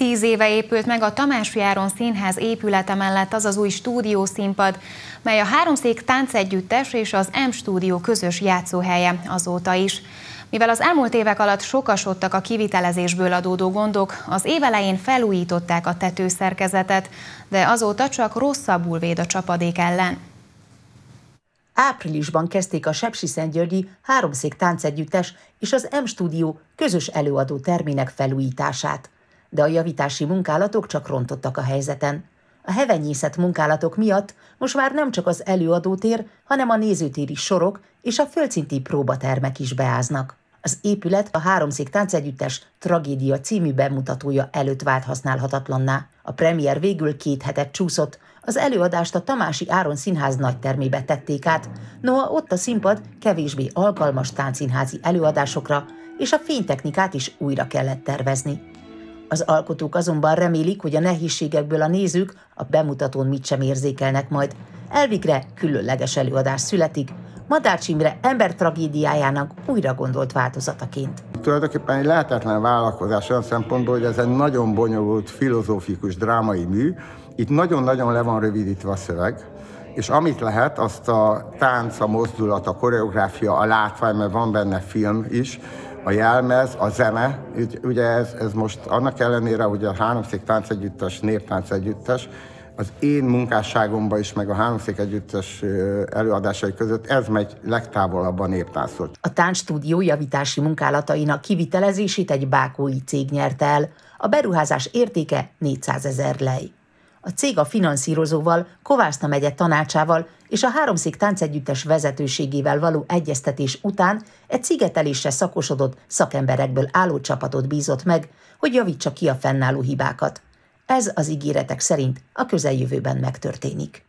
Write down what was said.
Tíz éve épült meg a Tamásfiáron Színház épülete mellett az az új stúdiószínpad, mely a Háromszék Táncegyüttes és az M Stúdió közös játszóhelye azóta is. Mivel az elmúlt évek alatt sokasodtak a kivitelezésből adódó gondok, az évelején felújították a tetőszerkezetet, de azóta csak rosszabbul véd a csapadék ellen. Áprilisban kezdték a Sepsiszentgyörgyi Háromszék Táncegyüttes és az M-Stúdió közös előadó termének felújítását de a javítási munkálatok csak rontottak a helyzeten. A hevenyészet munkálatok miatt most már nem csak az előadótér, hanem a nézőtéri sorok és a földszinti próbatermek is beáznak. Az épület a Háromszék Táncegyüttes Tragédia című bemutatója előtt vált használhatatlanná. A premier végül két hetet csúszott, az előadást a Tamási Áron Színház nagy termébe tették át, noha ott a színpad kevésbé alkalmas táncszínházi előadásokra, és a fénytechnikát is újra kellett tervezni. Az alkotók azonban remélik, hogy a nehézségekből a nézők a bemutatón mit sem érzékelnek majd. Elvigre különleges előadás születik, Madács Imre ember tragédiájának újra gondolt változataként. Tulajdonképpen egy lehetetlen vállalkozás olyan szempontból, hogy ez egy nagyon bonyolult, filozófikus, drámai mű. Itt nagyon-nagyon le van rövidítve a szöveg, és amit lehet, azt a tánc, a mozdulat, a koreográfia, a látvány, mert van benne film is, a jelmez, a zene, ügy, ugye ez, ez most annak ellenére, hogy a Háromszék Táncegyüttes, Néptánc Együttes, az én munkásságomban is, meg a Háromszék Együttes előadásai között ez megy legtávolabb a néptáncot. A táncstúdió javítási munkálatainak kivitelezését egy bákói cég nyerte el. A beruházás értéke 400 ezer lej a cég a finanszírozóval, Kovászna megye tanácsával és a Háromszék táncegyüttes vezetőségével való egyeztetés után egy szigetelésre szakosodott szakemberekből álló csapatot bízott meg, hogy javítsa ki a fennálló hibákat. Ez az ígéretek szerint a közeljövőben megtörténik.